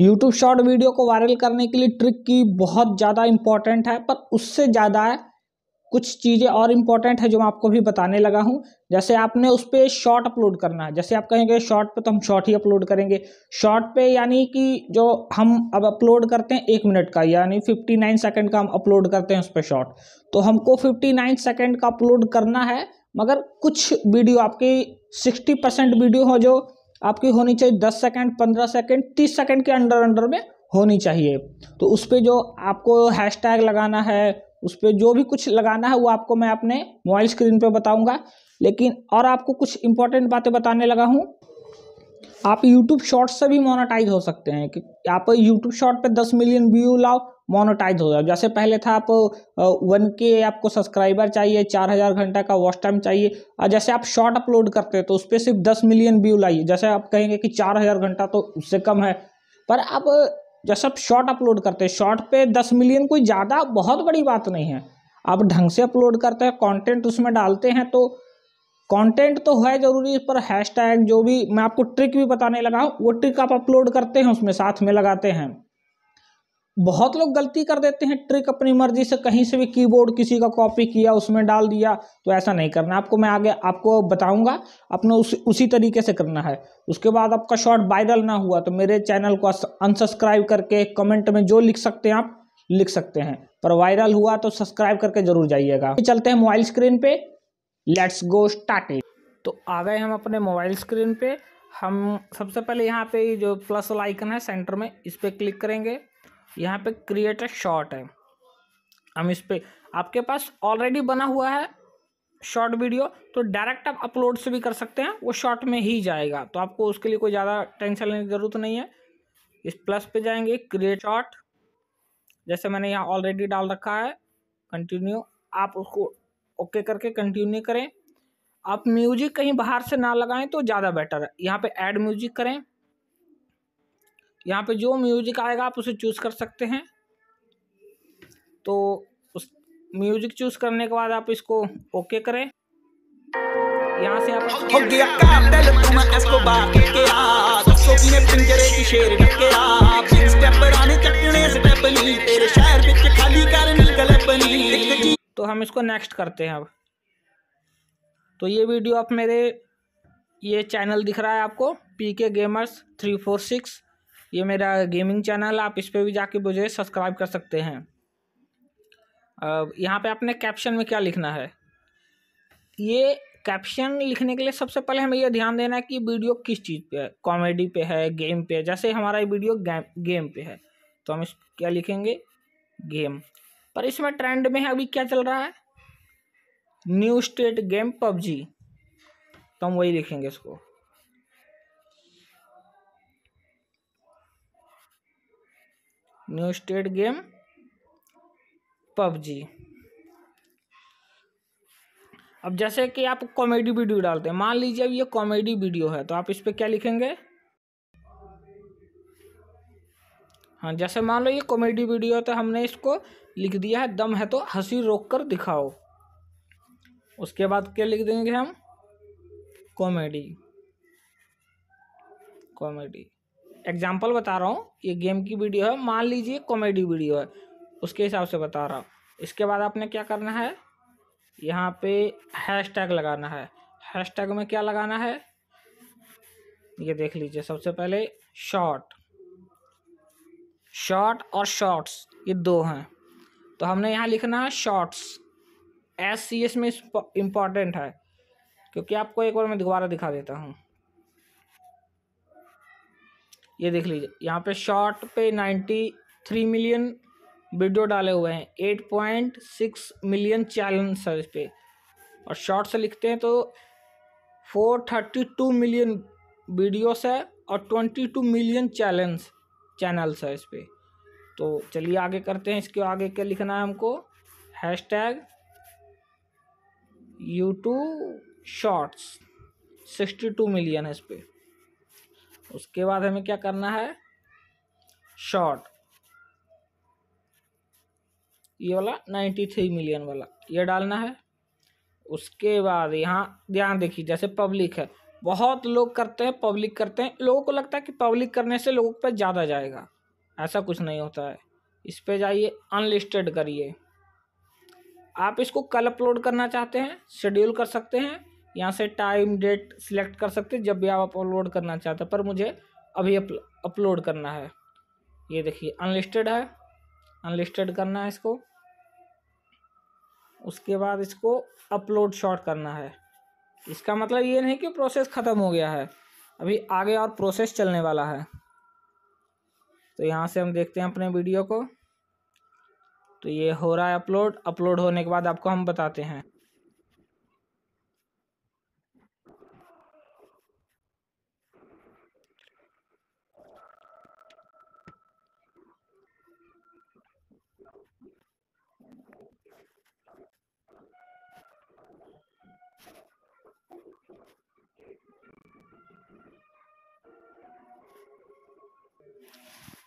YouTube short video को viral करने के लिए ट्रिक की बहुत ज़्यादा इम्पॉर्टेंट है पर उससे ज़्यादा कुछ चीज़ें और इम्पॉर्टेंट है जो मैं आपको भी बताने लगा हूँ जैसे आपने उस पर शॉर्ट अपलोड करना है जैसे आप कहेंगे शॉर्ट पे तो हम शॉर्ट ही अपलोड करेंगे शॉर्ट पे यानी कि जो हम अब अपलोड करते हैं एक मिनट का यानी फिफ्टी नाइन सेकेंड का हम अपलोड करते हैं उस पर शॉर्ट तो हमको फिफ्टी नाइन सेकेंड का अपलोड करना है मगर कुछ वीडियो आपकी सिक्सटी परसेंट वीडियो हो जो आपकी होनी चाहिए दस सेकेंड पंद्रह सेकेंड तीस सेकेंड के अंडर अंडर में होनी चाहिए तो उस पर जो आपको हैशटैग लगाना है उस पर जो भी कुछ लगाना है वो आपको मैं अपने मोबाइल स्क्रीन पर बताऊँगा लेकिन और आपको कुछ इंपॉर्टेंट बातें बताने लगा हूँ आप यूट्यूब शॉर्ट से भी मोनेटाइज हो सकते हैं कि आप यूट्यूब शॉर्ट पे दस मिलियन व्यू लाओ मोनेटाइज हो जाओ जैसे पहले था आप वन के आपको सब्सक्राइबर चाहिए चार हज़ार घंटा का वॉच टाइम चाहिए और जैसे आप शॉर्ट अपलोड करते हैं तो उस पर सिर्फ दस मिलियन व्यू लाइए जैसे आप कहेंगे कि चार हज़ार घंटा तो उससे कम है पर आप जैसे आप शॉर्ट अपलोड करते हैं शॉर्ट पर दस मिलियन कोई ज़्यादा बहुत बड़ी बात नहीं है आप ढंग से अपलोड करते हैं कॉन्टेंट उसमें डालते हैं तो कंटेंट तो है जरूरी पर हैशटैग जो भी मैं आपको ट्रिक भी बताने लगा हूँ वो ट्रिक आप अपलोड करते हैं उसमें साथ में लगाते हैं बहुत लोग गलती कर देते हैं ट्रिक अपनी मर्जी से कहीं से भी कीबोर्ड किसी का कॉपी किया उसमें डाल दिया तो ऐसा नहीं करना आपको मैं आगे आपको बताऊंगा अपने उस, उसी तरीके से करना है उसके बाद आपका शॉर्ट वायरल ना हुआ तो मेरे चैनल को अनसब्सक्राइब करके कमेंट में जो लिख सकते हैं आप लिख सकते हैं पर वायरल हुआ तो सब्सक्राइब करके जरूर जाइएगा चलते हैं मोबाइल स्क्रीन पे लेट्स गो स्टार्टेड तो आ गए हम अपने मोबाइल स्क्रीन पे हम सबसे पहले यहाँ पे जो प्लस वाला आइकन है सेंटर में इस पर क्लिक करेंगे यहाँ पे क्रिएट अ शॉर्ट है हम इस पर आपके पास ऑलरेडी बना हुआ है शॉर्ट वीडियो तो डायरेक्ट आप अपलोड से भी कर सकते हैं वो शॉर्ट में ही जाएगा तो आपको उसके लिए कोई ज़्यादा टेंशन लेने की ज़रूरत नहीं है इस प्लस पे जाएंगे क्रिएट शॉर्ट जैसे मैंने यहाँ ऑलरेडी डाल रखा है कंटिन्यू आप उसको ओके करके कंटिन्यू करें आप म्यूजिक कहीं बाहर से ना लगाएं तो ज़्यादा बेटर है यहाँ पे ऐड म्यूजिक करें यहाँ पे जो म्यूजिक आएगा आप उसे चूज़ कर सकते हैं तो उस म्यूजिक चूज़ करने के बाद आप इसको ओके करें यहाँ से आप तो हम इसको नेक्स्ट करते हैं अब तो ये वीडियो आप मेरे ये चैनल दिख रहा है आपको पी के गेमर्स थ्री फोर सिक्स ये मेरा गेमिंग चैनल आप इस पर भी जाके मुझे सब्सक्राइब कर सकते हैं अब यहाँ पे आपने कैप्शन में क्या लिखना है ये कैप्शन लिखने के लिए सबसे पहले हमें यह ध्यान देना है कि वीडियो किस चीज़ पे है कॉमेडी पे है गेम पे है जैसे हमारा ये वीडियो गेम गेम पे है तो हम इस क्या लिखेंगे गेम पर इसमें ट्रेंड में है अभी क्या चल रहा है न्यू स्टेट गेम पबजी तो हम वही लिखेंगे इसको न्यू स्टेट गेम पबजी अब जैसे कि आप कॉमेडी वीडियो डालते हैं मान लीजिए अब ये कॉमेडी वीडियो है तो आप इस पर क्या लिखेंगे हाँ जैसे मान लो ये कॉमेडी वीडियो तो हमने इसको लिख दिया है दम है तो हंसी रोक कर दिखाओ उसके बाद क्या लिख देंगे हम कॉमेडी कॉमेडी एग्जाम्पल बता रहा हूँ ये गेम की वीडियो है मान लीजिए कॉमेडी वीडियो है उसके हिसाब से बता रहा हूँ इसके बाद आपने क्या करना है यहाँ पे हैशटैग लगाना है हैशटैग में क्या लगाना है ये देख लीजिए सबसे पहले शॉर्ट शॉर्ट और शॉर्ट्स ये दो हैं तो हमने यहाँ लिखना है शॉर्ट्स एस सी एस में इम्पॉर्टेंट है क्योंकि आपको एक बार मैं दोबारा दिखा देता हूँ ये देख लीजिए यहाँ पे शॉर्ट पे नाइन्टी थ्री मिलियन वीडियो डाले हुए हैं eight point six million challenge है इस पर और शॉर्ट से लिखते हैं तो four thirty two million videos है और twenty two million challenge channels है इस पर तो चलिए आगे करते हैं इसके आगे क्या लिखना है हमको hashtag two shorts sixty two million है इस पर उसके बाद हमें क्या करना है शॉर्ट ये वाला नाइन्टी थ्री मिलियन वाला ये डालना है उसके बाद यहाँ ध्यान देखिए जैसे पब्लिक है बहुत लोग करते हैं पब्लिक करते हैं लोगों को लगता है कि पब्लिक करने से लोगों पर ज़्यादा जाएगा ऐसा कुछ नहीं होता है इस पर जाइए अनलिस्टेड करिए आप इसको कल अपलोड करना चाहते हैं शेड्यूल कर सकते हैं यहाँ से टाइम डेट सिलेक्ट कर सकते हैं जब भी आप अपलोड करना चाहते हैं पर मुझे अभी अपलोड करना है ये देखिए अनलिस्टेड है अनलिस्टेड करना है इसको उसके बाद इसको अपलोड शॉट करना है इसका मतलब ये नहीं कि प्रोसेस ख़त्म हो गया है अभी आगे और प्रोसेस चलने वाला है तो यहाँ से हम देखते हैं अपने वीडियो को तो ये हो रहा है अपलोड अपलोड होने के बाद आपको हम बताते हैं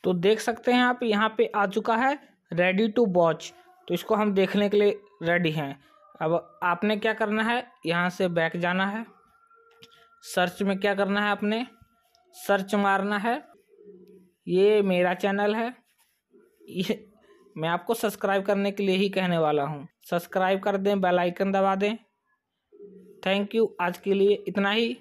तो देख सकते हैं आप यहाँ पे आ चुका है रेडी टू वॉच तो इसको हम देखने के लिए रेडी हैं अब आपने क्या करना है यहाँ से बैक जाना है सर्च में क्या करना है आपने सर्च मारना है ये मेरा चैनल है ये मैं आपको सब्सक्राइब करने के लिए ही कहने वाला हूँ सब्सक्राइब कर दें बेल आइकन दबा दें थैंक यू आज के लिए इतना ही